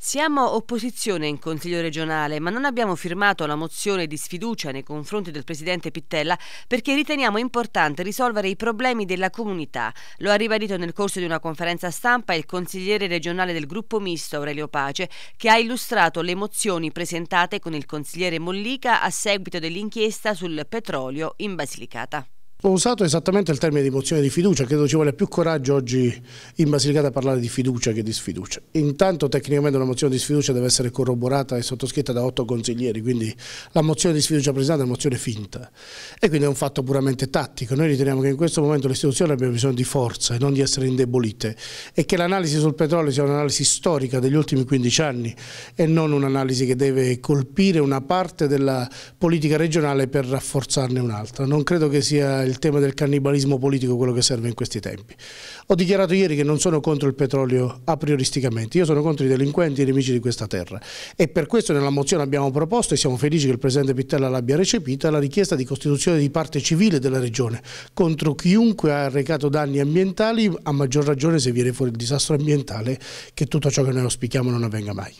Siamo opposizione in Consiglio regionale, ma non abbiamo firmato la mozione di sfiducia nei confronti del Presidente Pittella perché riteniamo importante risolvere i problemi della comunità. Lo ha ribadito nel corso di una conferenza stampa il consigliere regionale del gruppo misto Aurelio Pace, che ha illustrato le mozioni presentate con il consigliere Mollica a seguito dell'inchiesta sul petrolio in Basilicata. Ho usato esattamente il termine di mozione di fiducia, credo ci voglia più coraggio oggi in Basilicata a parlare di fiducia che di sfiducia. Intanto tecnicamente una mozione di sfiducia deve essere corroborata e sottoscritta da otto consiglieri, quindi la mozione di sfiducia presentata è una mozione finta e quindi è un fatto puramente tattico. Noi riteniamo che in questo momento le istituzioni abbiano bisogno di forza e non di essere indebolite e che l'analisi sul petrolio sia un'analisi storica degli ultimi 15 anni e non un'analisi che deve colpire una parte della politica regionale per rafforzarne un'altra. Non credo che sia il tema del cannibalismo politico quello che serve in questi tempi. Ho dichiarato ieri che non sono contro il petrolio a prioristicamente, io sono contro i delinquenti e i nemici di questa terra e per questo nella mozione abbiamo proposto e siamo felici che il Presidente Pittella l'abbia recepita la richiesta di costituzione di parte civile della Regione contro chiunque ha arrecato danni ambientali, a maggior ragione se viene fuori il disastro ambientale che tutto ciò che noi auspichiamo non avvenga mai.